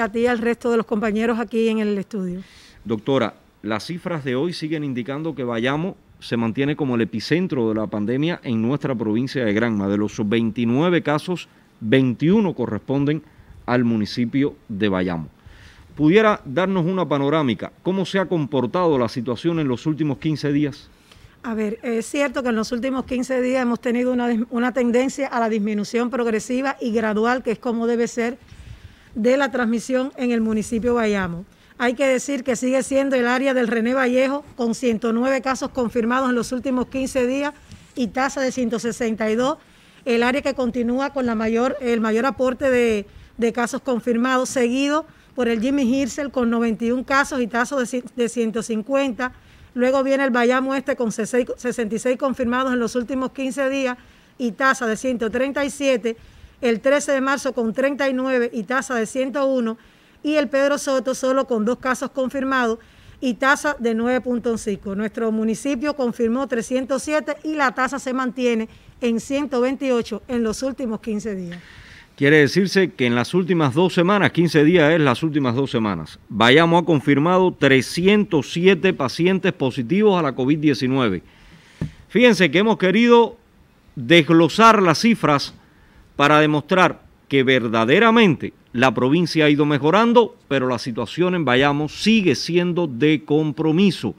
a ti y al resto de los compañeros aquí en el estudio. Doctora, las cifras de hoy siguen indicando que Bayamo se mantiene como el epicentro de la pandemia en nuestra provincia de Granma. De los 29 casos, 21 corresponden al municipio de Bayamo. ¿Pudiera darnos una panorámica? ¿Cómo se ha comportado la situación en los últimos 15 días? A ver, es cierto que en los últimos 15 días hemos tenido una, una tendencia a la disminución progresiva y gradual, que es como debe ser de la transmisión en el municipio Bayamo. Hay que decir que sigue siendo el área del René Vallejo con 109 casos confirmados en los últimos 15 días y tasa de 162, el área que continúa con la mayor, el mayor aporte de, de casos confirmados, seguido por el Jimmy Hirsel con 91 casos y tasa de, 150. Luego viene el Bayamo Este con 66 confirmados en los últimos 15 días y tasa de 137 el 13 de marzo con 39 y tasa de 101, y el Pedro Soto solo con dos casos confirmados y tasa de 9.5. Nuestro municipio confirmó 307 y la tasa se mantiene en 128 en los últimos 15 días. Quiere decirse que en las últimas dos semanas, 15 días es las últimas dos semanas, vayamos ha confirmado 307 pacientes positivos a la COVID-19. Fíjense que hemos querido desglosar las cifras para demostrar que verdaderamente la provincia ha ido mejorando, pero la situación en Bayamo sigue siendo de compromiso.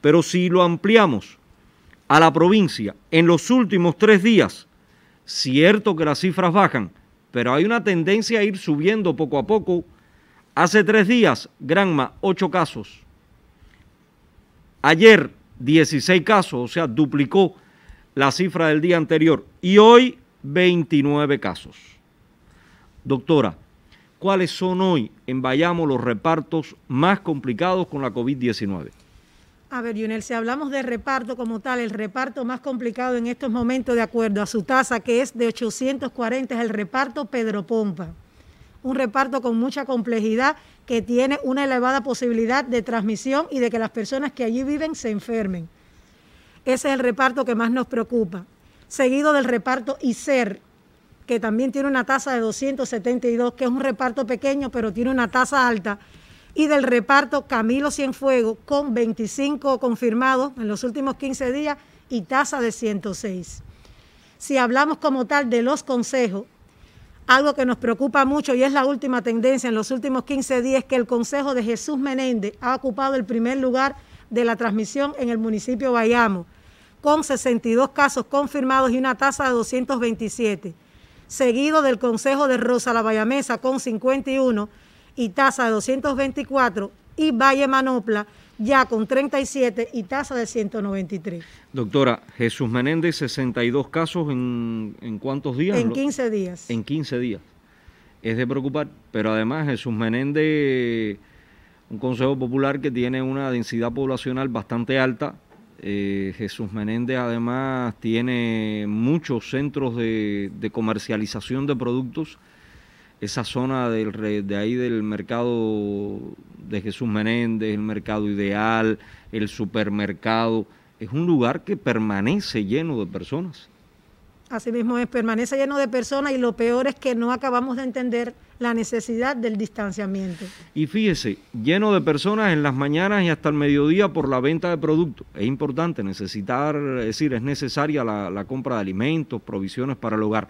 Pero si lo ampliamos a la provincia en los últimos tres días, cierto que las cifras bajan, pero hay una tendencia a ir subiendo poco a poco. Hace tres días, Granma, ocho casos. Ayer, 16 casos, o sea, duplicó la cifra del día anterior. Y hoy 29 casos. Doctora, ¿cuáles son hoy en Bayamo los repartos más complicados con la COVID-19? A ver, Yunel, si hablamos de reparto como tal, el reparto más complicado en estos momentos, de acuerdo a su tasa, que es de 840, es el reparto Pedro Pompa. Un reparto con mucha complejidad que tiene una elevada posibilidad de transmisión y de que las personas que allí viven se enfermen. Ese es el reparto que más nos preocupa seguido del reparto ICER, que también tiene una tasa de 272, que es un reparto pequeño, pero tiene una tasa alta, y del reparto Camilo Cienfuego, con 25 confirmados en los últimos 15 días y tasa de 106. Si hablamos como tal de los consejos, algo que nos preocupa mucho y es la última tendencia en los últimos 15 días, que el Consejo de Jesús Menéndez ha ocupado el primer lugar de la transmisión en el municipio Bayamo con 62 casos confirmados y una tasa de 227, seguido del Consejo de Rosa la Bayamesa con 51 y tasa de 224 y Valle Manopla ya con 37 y tasa de 193. Doctora, Jesús Menéndez, 62 casos en, en cuántos días? En 15 días. En 15 días. Es de preocupar, pero además Jesús Menéndez, un Consejo Popular que tiene una densidad poblacional bastante alta, eh, Jesús Menéndez además tiene muchos centros de, comercialización de productos. Esa zona de ahí del mercado de Jesús Menéndez, el mercado ideal, el supermercado, es un lugar que permanece lleno de personas. Asimismo, es, permanece lleno de personas y lo peor es que no acabamos de entender la necesidad del distanciamiento. Y fíjese, lleno de personas en las mañanas y hasta el mediodía por la venta de productos. Es importante necesitar, es decir, es necesaria la, compra de alimentos, provisiones para el hogar.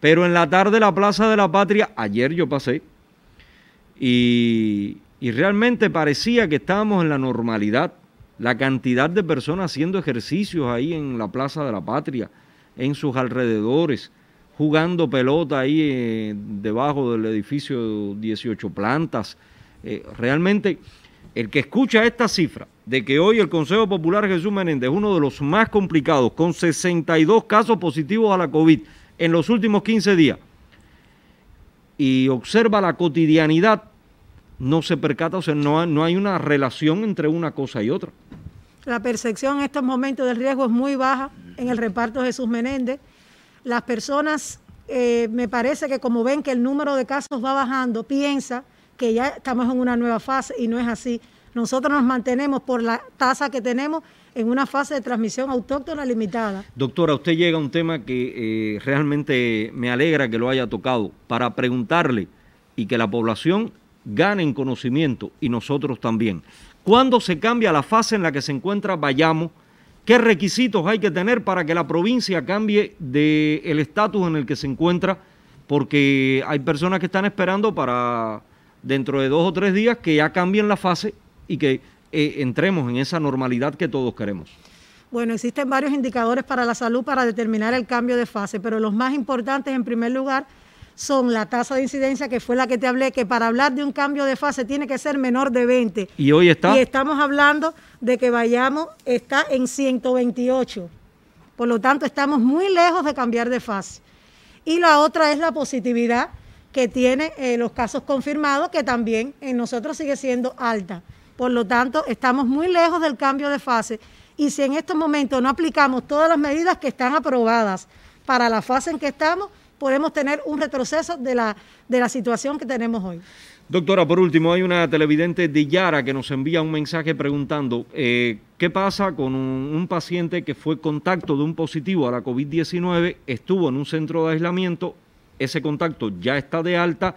Pero en la tarde la Plaza de la Patria, ayer yo pasé, y, y realmente parecía que estábamos en la normalidad. La cantidad de personas haciendo ejercicios ahí en la Plaza de la Patria en sus alrededores, jugando pelota ahí eh, debajo del edificio 18 plantas. Eh, realmente, el que escucha esta cifra de que hoy el Consejo Popular Jesús Menéndez es uno de los más complicados, con 62 casos positivos a la COVID en los últimos 15 días, y observa la cotidianidad, no se percata, o sea, no, no hay una relación entre una cosa y otra. La percepción en estos momentos del riesgo es muy baja en el reparto de Jesús Menéndez. Las personas, eh, me parece que como ven que el número de casos va bajando, piensa que ya estamos en una nueva fase y no es así. Nosotros nos mantenemos por la tasa que tenemos en una fase de transmisión autóctona limitada. Doctora, usted llega a un tema que eh, realmente me alegra que lo haya tocado para preguntarle y que la población gane en conocimiento y nosotros también. ¿Cuándo se cambia la fase en la que se encuentra Vayamos. ¿Qué requisitos hay que tener para que la provincia cambie del estatus en el que se encuentra? Porque hay personas que están esperando para dentro de dos o tres días que ya cambien la fase y que eh, entremos en esa normalidad que todos queremos. Bueno, existen varios indicadores para la salud para determinar el cambio de fase, pero los más importantes, en primer lugar, son la tasa de incidencia, que fue la que te hablé, que para hablar de un cambio de fase tiene que ser menor de 20. Y hoy está. Y estamos hablando de que vayamos, está en 128. Por lo tanto, estamos muy lejos de cambiar de fase. Y la otra es la positividad que tiene eh, los casos confirmados, que también en nosotros sigue siendo alta. Por lo tanto, estamos muy lejos del cambio de fase. Y si en estos momentos no aplicamos todas las medidas que están aprobadas para la fase en que estamos, podemos tener un retroceso de la, de la situación que tenemos hoy. Doctora, por último, hay una televidente de Yara que nos envía un mensaje preguntando eh, qué pasa con un, paciente que fue contacto de un positivo a la COVID-19, estuvo en un centro de aislamiento, ese contacto ya está de alta,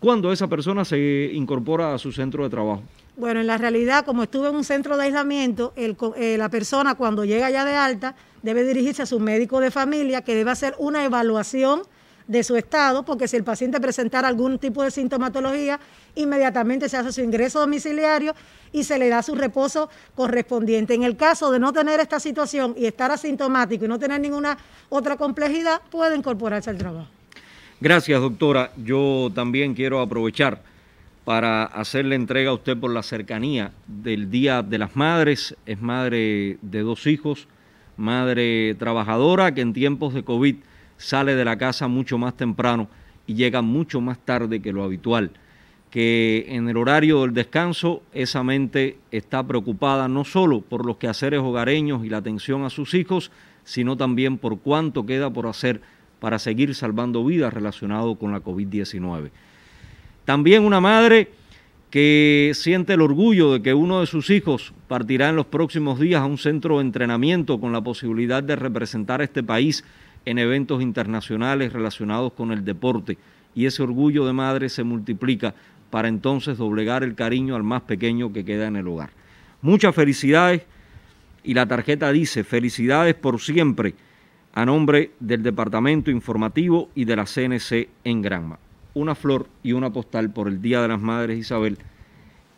cuando esa persona se incorpora a su centro de trabajo. Bueno, en la realidad, como estuvo en un centro de aislamiento, eh, la persona cuando llega ya de alta debe dirigirse a su médico de familia que debe hacer una evaluación de su estado, porque si el paciente presentara algún tipo de sintomatología, inmediatamente se hace su ingreso domiciliario y se le da su reposo correspondiente. En el caso de no tener esta situación y estar asintomático y no tener ninguna otra complejidad, puede incorporarse al trabajo. Gracias, doctora. Yo también quiero aprovechar para hacerle entrega a usted por la cercanía del Día de las Madres. Es madre de dos hijos, madre trabajadora que en tiempos de COVID sale de la casa mucho más temprano y llega mucho más tarde que lo habitual. Que en el horario del descanso esa mente está preocupada no solo por los quehaceres hogareños y la atención a sus hijos, sino también por cuánto queda por hacer para seguir salvando vidas relacionado con la COVID-19. También una madre que siente el orgullo de que uno de sus hijos partirá en los próximos días a un centro de entrenamiento con la posibilidad de representar a este país en eventos internacionales relacionados con el deporte y ese orgullo de madre se multiplica para entonces doblegar el cariño al más pequeño que queda en el hogar. Muchas felicidades y la tarjeta dice felicidades por siempre a nombre del Departamento Informativo y de la CNC en Granma. Una flor y una postal por el Día de las Madres Isabel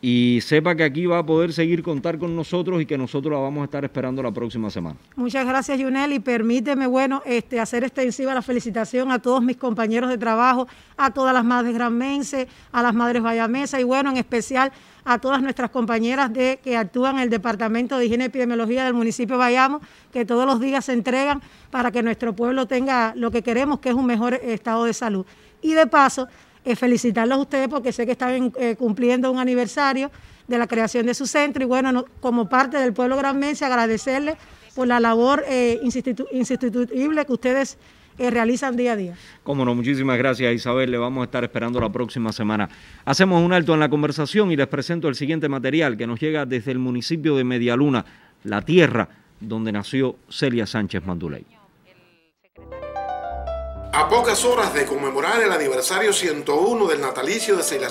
y sepa que aquí va a poder seguir contar con nosotros y que nosotros la vamos a estar esperando la próxima semana. Muchas gracias, Yunel. y permíteme, bueno, este, hacer extensiva la felicitación a todos mis compañeros de trabajo, a todas las madres granmenses, a las madres vallamesas y, bueno, en especial a todas nuestras compañeras de que actúan en el Departamento de Higiene y Epidemiología del municipio de Bayamo, que todos los días se entregan para que nuestro pueblo tenga lo que queremos, que es un mejor eh, estado de salud. Y de paso, eh, felicitarlos a ustedes porque sé que están eh, cumpliendo un aniversario de la creación de su centro y bueno, como parte del pueblo granmense agradecerles por la labor eh, insistituible que ustedes eh, realizan día a día. Cómo no, muchísimas gracias Isabel, le vamos a estar esperando la próxima semana. Hacemos un alto en la conversación y les presento el siguiente material que nos llega desde el municipio de Medialuna, la tierra donde nació Celia Sánchez Manduley. A pocas horas de conmemorar el aniversario 101 del natalicio de Celas.